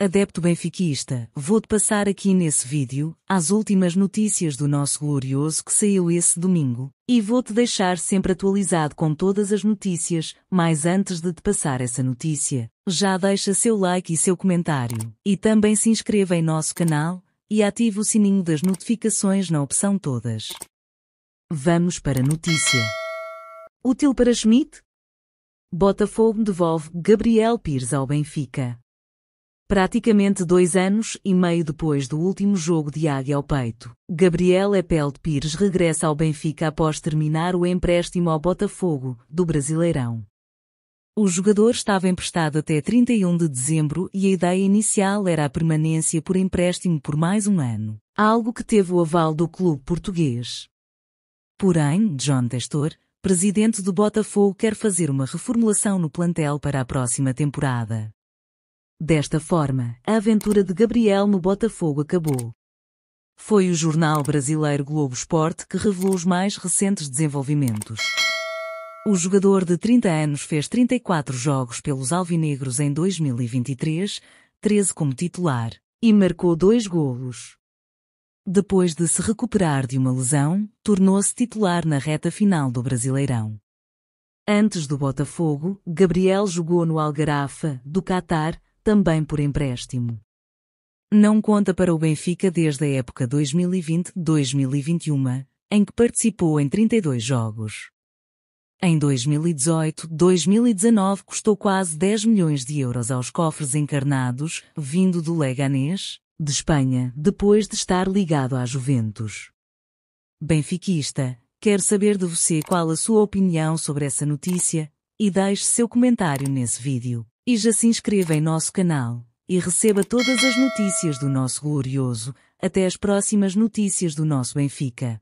Adepto benfiquista, vou-te passar aqui nesse vídeo as últimas notícias do nosso glorioso que saiu esse domingo, e vou-te deixar sempre atualizado com todas as notícias, mas antes de te passar essa notícia, já deixa seu like e seu comentário, e também se inscreva em nosso canal, e ative o sininho das notificações na opção todas. Vamos para a notícia. Útil para Schmidt? Botafogo devolve Gabriel Pires ao Benfica. Praticamente dois anos e meio depois do último jogo de águia ao peito, Gabriel de Pires regressa ao Benfica após terminar o empréstimo ao Botafogo, do Brasileirão. O jogador estava emprestado até 31 de dezembro e a ideia inicial era a permanência por empréstimo por mais um ano, algo que teve o aval do clube português. Porém, John Testor, presidente do Botafogo, quer fazer uma reformulação no plantel para a próxima temporada. Desta forma, a aventura de Gabriel no Botafogo acabou. Foi o jornal brasileiro Globo Esporte que revelou os mais recentes desenvolvimentos. O jogador de 30 anos fez 34 jogos pelos alvinegros em 2023, 13 como titular, e marcou dois golos. Depois de se recuperar de uma lesão, tornou-se titular na reta final do Brasileirão. Antes do Botafogo, Gabriel jogou no Algarafa, do Catar, também por empréstimo. Não conta para o Benfica desde a época 2020-2021, em que participou em 32 jogos. Em 2018-2019 custou quase 10 milhões de euros aos cofres encarnados, vindo do Leganés, de Espanha, depois de estar ligado à Juventus. Benfiquista, quero saber de você qual a sua opinião sobre essa notícia e deixe seu comentário nesse vídeo. E já se inscreva em nosso canal e receba todas as notícias do nosso glorioso. Até as próximas notícias do nosso Benfica.